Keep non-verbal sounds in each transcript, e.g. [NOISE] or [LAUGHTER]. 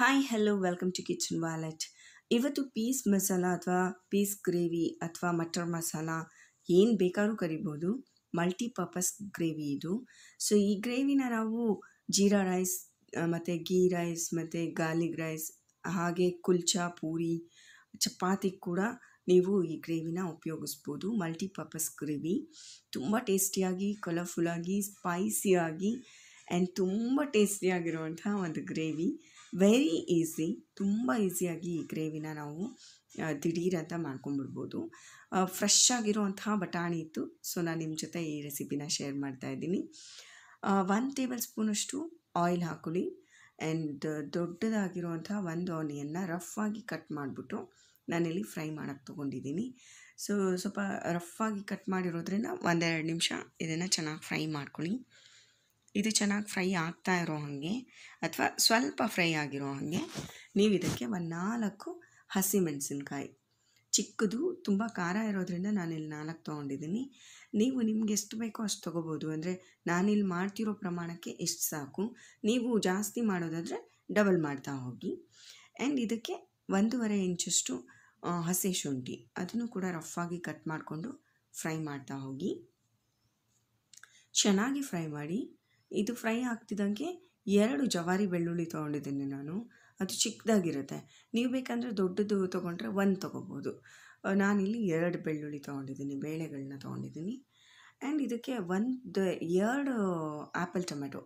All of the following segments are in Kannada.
hi hello welcome to kitchen valet ಇವತ್ತು ಪೀಸ್ ಮಸಾಲ ಅಥವಾ ಪೀಸ್ ಗ್ರೇವಿ ಅಥವಾ ಮಟರ್ ಮಸಾಲ ಏನು ಬೇಕಾದ್ರೂ ಕರಿಬೋದು ಮಲ್ಟಿಪರ್ಪಸ್ ಗ್ರೇವಿ ಇದು ಸೊ ಈ ಗ್ರೇವಿನ ನಾವು ಜೀರಾ ರೈಸ್ ಮತ್ತು ಗೀ ರೈಸ್ ಮತ್ತು ಗಾರ್ಲಿಕ್ ರೈಸ್ ಹಾಗೆ ಕುಲ್ಚಾ ಪೂರಿ ಚಪಾತಿ ಕೂಡ ನೀವು ಈ ಗ್ರೇವಿನ ಉಪಯೋಗಿಸ್ಬೋದು ಮಲ್ಟಿಪರ್ಪಸ್ ಗ್ರೇವಿ ತುಂಬ ಟೇಸ್ಟಿಯಾಗಿ ಕಲರ್ಫುಲ್ಲಾಗಿ ಸ್ಪೈಸಿಯಾಗಿ ಆ್ಯಂಡ್ ತುಂಬ ಟೇಸ್ಟಿಯಾಗಿರುವಂಥ ಒಂದು ಗ್ರೇವಿ ವೆರಿ ಈಸಿ ತುಂಬ ಈಸಿಯಾಗಿ ಈ ಗ್ರೇವಿನ ನಾವು ದಿಢೀರ್ ಅಂತ ಮಾಡ್ಕೊಂಬಿಡ್ಬೋದು ಫ್ರೆಶ್ ಆಗಿರುವಂತಹ ಬಟಾಣಿ ಇತ್ತು ಸೊ ನಾನು ನಿಮ್ಮ ಜೊತೆ ಈ ರೆಸಿಪಿನ ಶೇರ್ ಮಾಡ್ತಾ ಇದ್ದೀನಿ ಒನ್ ಟೇಬಲ್ ಸ್ಪೂನಷ್ಟು ಆಯಿಲ್ ಹಾಕೊಳ್ಳಿ ಆ್ಯಂಡ್ ದೊಡ್ಡದಾಗಿರುವಂಥ ಒಂದು ಆನಿಯನ್ನ ರಫ್ ಆಗಿ ಕಟ್ ಮಾಡಿಬಿಟ್ಟು ನಾನಿಲ್ಲಿ ಫ್ರೈ ಮಾಡೋಕ್ಕೆ ತೊಗೊಂಡಿದ್ದೀನಿ ಸೊ ಸ್ವಲ್ಪ ರಫ್ ಆಗಿ ಕಟ್ ಮಾಡಿರೋದ್ರಿಂದ ಒಂದೆರಡು ನಿಮಿಷ ಇದನ್ನು ಚೆನ್ನಾಗಿ ಫ್ರೈ ಮಾಡ್ಕೊಳ್ಳಿ ಇದು ಚೆನ್ನಾಗಿ ಫ್ರೈ ಆಗ್ತಾ ಇರೋ ಹಾಗೆ ಅಥವಾ ಸ್ವಲ್ಪ ಫ್ರೈ ಆಗಿರೋ ಹಾಗೆ ನೀವು ಇದಕ್ಕೆ ಒಂದು ನಾಲ್ಕು ಹಸಿಮೆಣಸಿನ್ಕಾಯಿ ಚಿಕ್ಕದು ತುಂಬ ಖಾರ ಇರೋದ್ರಿಂದ ನಾನಿಲ್ಲಿ ನಾಲ್ಕು ತೊಗೊಂಡಿದ್ದೀನಿ ನೀವು ನಿಮ್ಗೆ ಎಷ್ಟು ಬೇಕೋ ಅಷ್ಟು ತೊಗೋಬೋದು ಅಂದರೆ ನಾನಿಲ್ಲಿ ಮಾಡ್ತಿರೋ ಪ್ರಮಾಣಕ್ಕೆ ಎಷ್ಟು ಸಾಕು ನೀವು ಜಾಸ್ತಿ ಮಾಡೋದಾದರೆ ಡಬಲ್ ಮಾಡ್ತಾ ಹೋಗಿ ಆ್ಯಂಡ್ ಇದಕ್ಕೆ ಒಂದೂವರೆ ಇಂಚಷ್ಟು ಹಸಿ ಶುಂಠಿ ಅದನ್ನು ಕೂಡ ರಫಾಗಿ ಕಟ್ ಮಾಡಿಕೊಂಡು ಫ್ರೈ ಮಾಡ್ತಾ ಹೋಗಿ ಚೆನ್ನಾಗಿ ಫ್ರೈ ಮಾಡಿ ಇದು ಫ್ರೈ ಆಗ್ತಿದ್ದಂಗೆ ಎರಡು ಜವಾರಿ ಬೆಳ್ಳುಳ್ಳಿ ತೊಗೊಂಡಿದ್ದೀನಿ ನಾನು ಅದು ಚಿಕ್ಕದಾಗಿರುತ್ತೆ ನೀವು ಬೇಕಂದರೆ ದೊಡ್ಡದು ತೊಗೊಂಡ್ರೆ ಒಂದು ತೊಗೋಬೋದು ನಾನಿಲ್ಲಿ ಎರಡು ಬೆಳ್ಳುಳ್ಳಿ ತೊಗೊಂಡಿದ್ದೀನಿ ಬೇಳೆಗಳನ್ನ ತೊಗೊಂಡಿದ್ದೀನಿ ಆ್ಯಂಡ್ ಇದಕ್ಕೆ ಒಂದು ಎರಡು ಆ್ಯಪಲ್ ಟೊಮೆಟೊ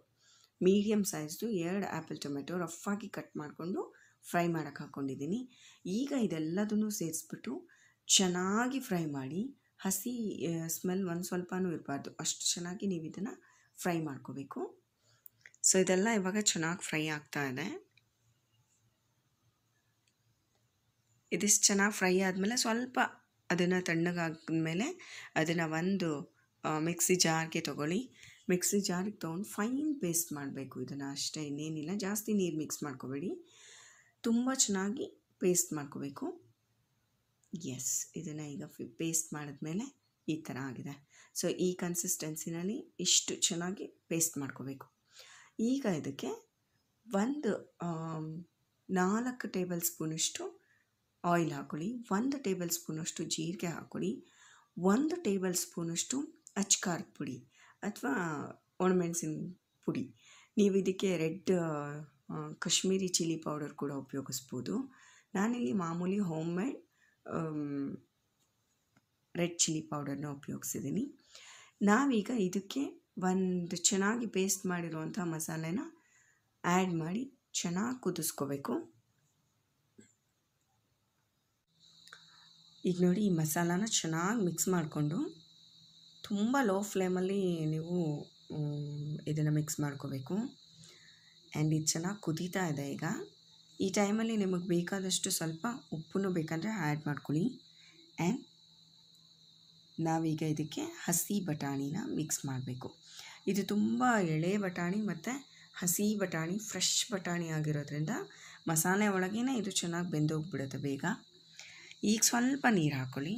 ಮೀಡಿಯಮ್ ಸೈಜ್ದು ಎರಡು ಆ್ಯಪಲ್ ಟೊಮೆಟೊ ರಫ್ಫಾಗಿ ಕಟ್ ಮಾಡಿಕೊಂಡು ಫ್ರೈ ಮಾಡೋಕ್ಕೆ ಹಾಕ್ಕೊಂಡಿದ್ದೀನಿ ಈಗ ಇದೆಲ್ಲದನ್ನು ಸೇರಿಸ್ಬಿಟ್ಟು ಚೆನ್ನಾಗಿ ಫ್ರೈ ಮಾಡಿ ಹಸಿ ಸ್ಮೆಲ್ ಒಂದು ಸ್ವಲ್ಪನೂ ಇರಬಾರ್ದು ಅಷ್ಟು ಚೆನ್ನಾಗಿ ನೀವು ಇದನ್ನು ಫ್ರೈ ಮಾಡ್ಕೋಬೇಕು ಸೊ ಇದೆಲ್ಲ ಇವಾಗ ಚೆನ್ನಾಗಿ ಫ್ರೈ ಆಗ್ತಾ ಇದೆ ಇದಿಷ್ಟು ಚೆನ್ನಾಗಿ ಫ್ರೈ ಆದಮೇಲೆ ಸ್ವಲ್ಪ ಅದನ್ನು ತಣ್ಣಗಾದ್ಮೇಲೆ ಅದನ್ನು ಒಂದು ಮಿಕ್ಸಿ ಜಾರ್ಗೆ ತೊಗೊಳ್ಳಿ ಮಿಕ್ಸಿ ಜಾರಿಗೆ ತೊಗೊಂಡು ಫೈನ್ ಪೇಸ್ಟ್ ಮಾಡಬೇಕು ಇದನ್ನು ಅಷ್ಟೇ ಇನ್ನೇನಿಲ್ಲ ಜಾಸ್ತಿ ನೀರು ಮಿಕ್ಸ್ ಮಾಡ್ಕೋಬೇಡಿ ತುಂಬ ಚೆನ್ನಾಗಿ ಪೇಸ್ಟ್ ಮಾಡ್ಕೋಬೇಕು ಎಸ್ ಇದನ್ನು ಈಗ ಫಿ ಪೇಸ್ಟ್ ಮಾಡಿದ್ಮೇಲೆ ಈ ಥರ ಆಗಿದೆ ಸೊ ಈ ಕನ್ಸಿಸ್ಟೆನ್ಸಿನಲ್ಲಿ ಇಷ್ಟು ಚೆನ್ನಾಗಿ ಪೇಸ್ಟ್ ಮಾಡ್ಕೋಬೇಕು ಈಗ ಇದಕ್ಕೆ ಒಂದು ನಾಲ್ಕು ಟೇಬಲ್ ಸ್ಪೂನಷ್ಟು ಆಯಿಲ್ ಹಾಕೊಳ್ಳಿ ಒಂದು ಟೇಬಲ್ ಸ್ಪೂನಷ್ಟು ಜೀರಿಗೆ ಹಾಕೊಳ್ಳಿ ಒಂದು ಟೇಬಲ್ ಸ್ಪೂನಷ್ಟು ಅಚ್ಕಾರದ ಪುಡಿ ಅಥವಾ ಒಣಮೆಣಸಿನ ಪುಡಿ ನೀವು ಇದಕ್ಕೆ ರೆಡ್ ಕಾಶ್ಮೀರಿ ಚಿಲ್ಲಿ ಪೌಡರ್ ಕೂಡ ಉಪಯೋಗಿಸ್ಬೋದು ನಾನಿಲ್ಲಿ ಮಾಮೂಲಿ ಹೋಮ್ ಮೇಡ್ ರೆಡ್ ಚಿಲ್ಲಿ ಪೌಡರ್ನ ಉಪಯೋಗಿಸಿದ್ದೀನಿ ನಾವೀಗ ಇದಕ್ಕೆ ಒಂದು ಚೆನ್ನಾಗಿ ಪೇಸ್ಟ್ ಮಾಡಿರುವಂಥ ಮಸಾಲೆನ ಆ್ಯಡ್ ಮಾಡಿ ಚೆನ್ನಾಗಿ ಕುದಿಸ್ಕೋಬೇಕು ಈಗ ನೋಡಿ ಈ ಮಸಾಲಾನ ಚೆನ್ನಾಗಿ ಮಿಕ್ಸ್ ಮಾಡಿಕೊಂಡು ತುಂಬ ಲೋ ಫ್ಲೇಮಲ್ಲಿ ನೀವು ಇದನ್ನು ಮಿಕ್ಸ್ ಮಾಡ್ಕೋಬೇಕು ಆ್ಯಂಡ್ ಇದು ಚೆನ್ನಾಗಿ ಕುದೀತಾ ಇದೆ ಈಗ ಈ ಟೈಮಲ್ಲಿ ನಿಮಗೆ ಬೇಕಾದಷ್ಟು ಸ್ವಲ್ಪ ಉಪ್ಪನ್ನು ಬೇಕಂದರೆ ಆ್ಯಡ್ ಮಾಡ್ಕೊಳ್ಳಿ ಆ್ಯಂಡ್ ನಾವೀಗ ಇದಕ್ಕೆ ಹಸಿ ಬಟಾಣಿನ ಮಿಕ್ಸ್ ಮಾಡಬೇಕು ಇದು ತುಂಬ ಎಳೆ ಬಟಾಣಿ ಮತ್ತು ಹಸಿ ಬಟಾಣಿ ಫ್ರೆಶ್ ಬಟಾಣಿ ಆಗಿರೋದ್ರಿಂದ ಮಸಾಲೆ ಒಳಗೇ ಇದು ಚೆನ್ನಾಗಿ ಬೆಂದೋಗ್ಬಿಡುತ್ತೆ ಬೇಗ ಈಗ ಸ್ವಲ್ಪ ನೀರು ಹಾಕೊಳ್ಳಿ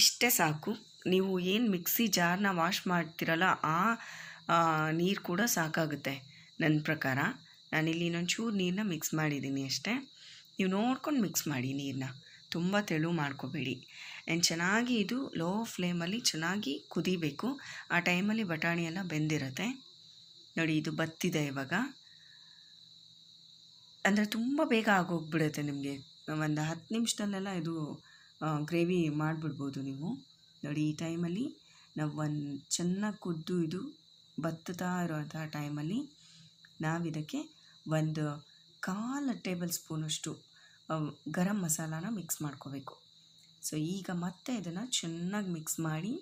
ಇಷ್ಟೇ ಸಾಕು ನೀವು ಏನು ಮಿಕ್ಸಿ ಜಾರ್ನ ವಾಶ್ ಮಾಡ್ತಿರಲ್ಲ ಆ ನೀರು ಕೂಡ ಸಾಕಾಗುತ್ತೆ ನನ್ನ ಪ್ರಕಾರ ನಾನಿಲ್ಲಿ ಇನ್ನೊಂಚೂರು ನೀರನ್ನ ಮಿಕ್ಸ್ ಮಾಡಿದ್ದೀನಿ ಅಷ್ಟೇ ನೀವು ನೋಡ್ಕೊಂಡು ಮಿಕ್ಸ್ ಮಾಡಿ ನೀರನ್ನ ತುಂಬ ತೆಳು ಮಾಡ್ಕೋಬೇಡಿ ಆ್ಯಂಡ್ ಚೆನ್ನಾಗಿ ಇದು ಲೋ ಫ್ಲೇಮಲ್ಲಿ ಚೆನ್ನಾಗಿ ಕುದಿಬೇಕು ಆ ಟೈಮಲ್ಲಿ ಬಟಾಣಿ ಎಲ್ಲ ಬೆಂದಿರುತ್ತೆ ನೋಡಿ ಇದು ಬತ್ತಿದೆ ಇವಾಗ ಅಂದರೆ ತುಂಬ ಬೇಗ ಆಗೋಗ್ಬಿಡುತ್ತೆ ನಿಮಗೆ ಒಂದು ಹತ್ತು ನಿಮಿಷದಲ್ಲೆಲ್ಲ ಇದು ಗ್ರೇವಿ ಮಾಡಿಬಿಡ್ಬೋದು ನೀವು ನೋಡಿ ಈ ಟೈಮಲ್ಲಿ ನಾವು ಒಂದು ಚೆನ್ನಾಗಿ ಕುದ್ದು ಇದು ಬತ್ತುತ್ತಾ ಇರೋಂಥ ಟೈಮಲ್ಲಿ ನಾವಿದಕ್ಕೆ ಒಂದು ಕಾಲು ಟೇಬಲ್ ಸ್ಪೂನಷ್ಟು ಗರಂ ಮಸಾಲಾನ ಮಿಕ್ಸ್ ಮಾಡ್ಕೋಬೇಕು ಸೊ ಈಗ ಮತ್ತೆ ಇದನ್ನು ಚೆನ್ನಾಗಿ ಮಿಕ್ಸ್ ಮಾಡಿ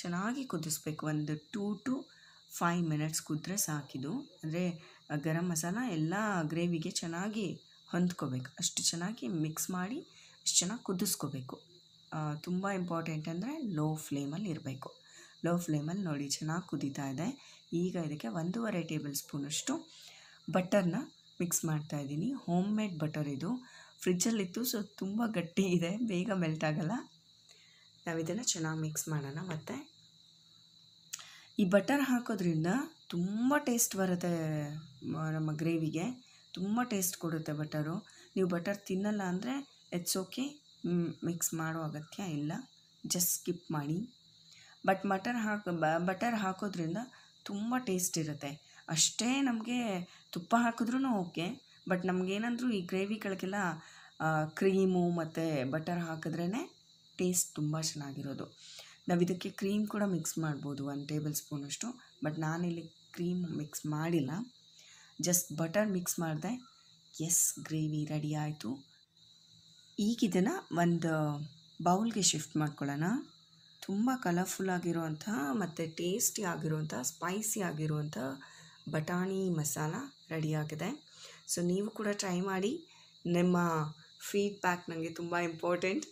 ಚೆನ್ನಾಗಿ ಕುದಿಸ್ಬೇಕು ಒಂದು ಟೂ ಟು ಫೈವ್ ಮಿನಿಟ್ಸ್ ಕುದ್ರೆ ಸಾಕಿದು ಅಂದರೆ ಗರಂ ಮಸಾಲ ಎಲ್ಲ ಗ್ರೇವಿಗೆ ಚೆನ್ನಾಗಿ ಹೊಂದ್ಕೋಬೇಕು ಅಷ್ಟು ಚೆನ್ನಾಗಿ ಮಿಕ್ಸ್ ಮಾಡಿ ಅಷ್ಟು ಚೆನ್ನಾಗಿ ಕುದಿಸ್ಕೋಬೇಕು ತುಂಬ ಇಂಪಾರ್ಟೆಂಟ್ ಅಂದರೆ ಲೋ ಫ್ಲೇಮಲ್ಲಿ ಇರಬೇಕು ಲೋ ಫ್ಲೇಮಲ್ಲಿ ನೋಡಿ ಚೆನ್ನಾಗಿ ಕುದೀತಾ ಇದೆ ಈಗ ಇದಕ್ಕೆ ಒಂದೂವರೆ ಟೇಬಲ್ ಸ್ಪೂನಷ್ಟು ಬಟರ್ನ ಮಿಕ್ಸ್ ಮಾಡ್ತಾ ಇದ್ದೀನಿ ಹೋಮ್ ಮೇಡ್ ಬಟರ್ ಇದು ಫ್ರಿಜ್ಜಲ್ಲಿತ್ತು ಸೊ ತುಂಬ ಗಟ್ಟಿ ಇದೆ ಬೇಗ ಮೆಲ್ಟ್ ಆಗೋಲ್ಲ ನಾವು ಚೆನ್ನಾಗಿ ಮಿಕ್ಸ್ ಮಾಡೋಣ ಮತ್ತು ಈ ಬಟರ್ ಹಾಕೋದ್ರಿಂದ ತುಂಬ ಟೇಸ್ಟ್ ಬರುತ್ತೆ ನಮ್ಮ ಗ್ರೇವಿಗೆ ತುಂಬ ಟೇಸ್ಟ್ ಕೊಡುತ್ತೆ ಬಟರು ನೀವು ಬಟರ್ ತಿನ್ನಲ್ಲ ಅಂದರೆ ಹೆಚ್ಚೋಕೆ ಮಿಕ್ಸ್ ಮಾಡೋ ಅಗತ್ಯ ಇಲ್ಲ ಜಸ್ಟ್ ಸ್ಕಿಪ್ ಮಾಡಿ ಬಟ್ ಮಟರ್ ಹಾಕ ಬಟರ್ ಹಾಕೋದ್ರಿಂದ ತುಂಬ ಟೇಸ್ಟ್ ಇರುತ್ತೆ ಅಷ್ಟೇ ನಮಗೆ ತುಪ್ಪ ಹಾಕಿದ್ರೂ ಓಕೆ ಬಟ್ ನಮಗೇನಂದ್ರೂ ಈ ಗ್ರೇವಿಗಳಿಗೆಲ್ಲ ಕ್ರೀಮು ಮತ್ತು ಬಟರ್ ಹಾಕಿದ್ರೇ ಟೇಸ್ಟ್ ತುಂಬ ಚೆನ್ನಾಗಿರೋದು ನಾವು ಇದಕ್ಕೆ ಕ್ರೀಮ್ ಕೂಡ ಮಿಕ್ಸ್ ಮಾಡ್ಬೋದು ಒಂದು ಟೇಬಲ್ ಸ್ಪೂನಷ್ಟು ಬಟ್ ನಾನಿಲ್ಲಿ ಕ್ರೀಮ್ ಮಿಕ್ಸ್ ಮಾಡಿಲ್ಲ ಜಸ್ಟ್ ಬಟರ್ ಮಿಕ್ಸ್ ಮಾಡಿದೆ ಎಸ್ ಗ್ರೇವಿ ರೆಡಿ ಆಯಿತು ಈಗ ಒಂದು ಬೌಲ್ಗೆ ಶಿಫ್ಟ್ ಮಾಡ್ಕೊಳ್ಳೋಣ ತುಂಬ ಕಲರ್ಫುಲ್ ಆಗಿರುವಂಥ ಮತ್ತು ಟೇಸ್ಟಿ ಆಗಿರುವಂಥ ಸ್ಪೈಸಿ ಆಗಿರುವಂಥ ಬಟಾಣಿ ಮಸಾಲ ರೆಡಿಯಾಗಿದೆ ಸೊ ನೀವು ಕೂಡ ಟ್ರೈ ಮಾಡಿ ನಿಮ್ಮ ಫೀಡ್ಬ್ಯಾಕ್ ನನಗೆ ತುಂಬ ಇಂಪಾರ್ಟೆಂಟ್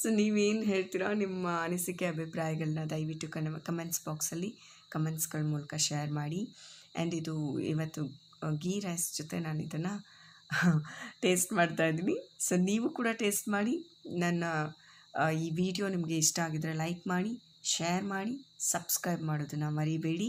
ಸೊ ನೀವೇನು ಹೇಳ್ತೀರೋ ನಿಮ್ಮ ಅನಿಸಿಕೆ ಅಭಿಪ್ರಾಯಗಳನ್ನ ದಯವಿಟ್ಟು ಕನ್ ಕಮೆಂಟ್ಸ್ ಬಾಕ್ಸಲ್ಲಿ ಕಮೆಂಟ್ಸ್ಗಳ ಮೂಲಕ ಶೇರ್ ಮಾಡಿ ಆ್ಯಂಡ್ ಇದು ಇವತ್ತು ಗೀ ರೈಸ್ ಜೊತೆ ನಾನು ಇದನ್ನು ಟೇಸ್ಟ್ [LAUGHS] ಮಾಡ್ತಾ ಇದ್ದೀನಿ ಸೊ ನೀವು ಕೂಡ ಟೇಸ್ಟ್ ಮಾಡಿ ನನ್ನ ಈ ವಿಡಿಯೋ ನಿಮಗೆ ಇಷ್ಟ ಆಗಿದರೆ ಲೈಕ್ ಮಾಡಿ ಶೇರ್ ಮಾಡಿ ಸಬ್ಸ್ಕ್ರೈಬ್ ಮಾಡೋದನ್ನು ಮರಿಬೇಡಿ